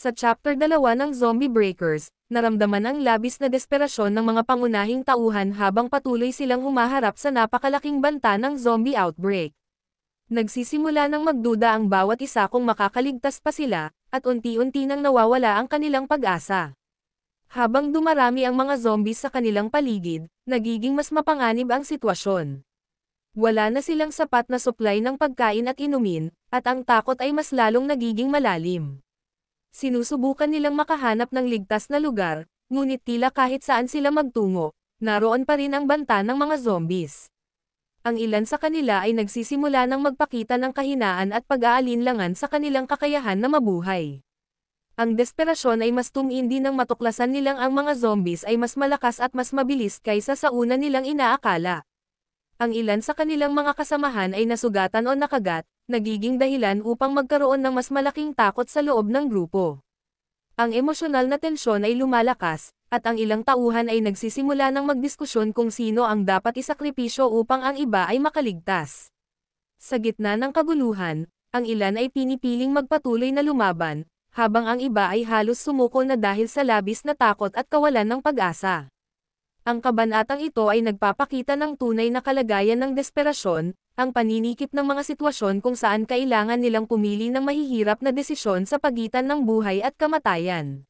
Sa Chapter 2 ng Zombie Breakers, naramdaman ang labis na desperasyon ng mga pangunahing tauhan habang patuloy silang humaharap sa napakalaking banta ng zombie outbreak. Nagsisimula ng magduda ang bawat isa kung makakaligtas pa sila, at unti-unti nang nawawala ang kanilang pag-asa. Habang dumarami ang mga zombies sa kanilang paligid, nagiging mas mapanganib ang sitwasyon. Wala na silang sapat na supply ng pagkain at inumin, at ang takot ay mas lalong nagiging malalim. Sinusubukan nilang makahanap ng ligtas na lugar, ngunit tila kahit saan sila magtungo, naroon pa rin ang banta ng mga zombies. Ang ilan sa kanila ay nagsisimula ng magpakita ng kahinaan at pag-aalinlangan sa kanilang kakayahan na mabuhay. Ang desperasyon ay mas tumindi ng matuklasan nilang ang mga zombies ay mas malakas at mas mabilis kaysa sa una nilang inaakala. Ang ilan sa kanilang mga kasamahan ay nasugatan o nakagat, nagiging dahilan upang magkaroon ng mas malaking takot sa loob ng grupo. Ang emosyonal na tensyon ay lumalakas, at ang ilang tauhan ay nagsisimula ng magdiskusyon kung sino ang dapat isakripisyo upang ang iba ay makaligtas. Sa gitna ng kaguluhan, ang ilan ay pinipiling magpatuloy na lumaban, habang ang iba ay halos sumuko na dahil sa labis na takot at kawalan ng pag-asa. Ang kabanatang ito ay nagpapakita ng tunay na kalagayan ng desperasyon, ang paninikip ng mga sitwasyon kung saan kailangan nilang pumili ng mahihirap na desisyon sa pagitan ng buhay at kamatayan.